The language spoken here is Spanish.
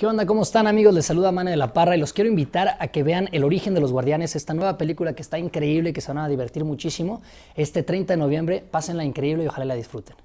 ¿Qué onda? ¿Cómo están amigos? Les saluda Mane de la Parra y los quiero invitar a que vean El origen de los guardianes, esta nueva película que está increíble y que se van a divertir muchísimo. Este 30 de noviembre, pásenla increíble y ojalá la disfruten.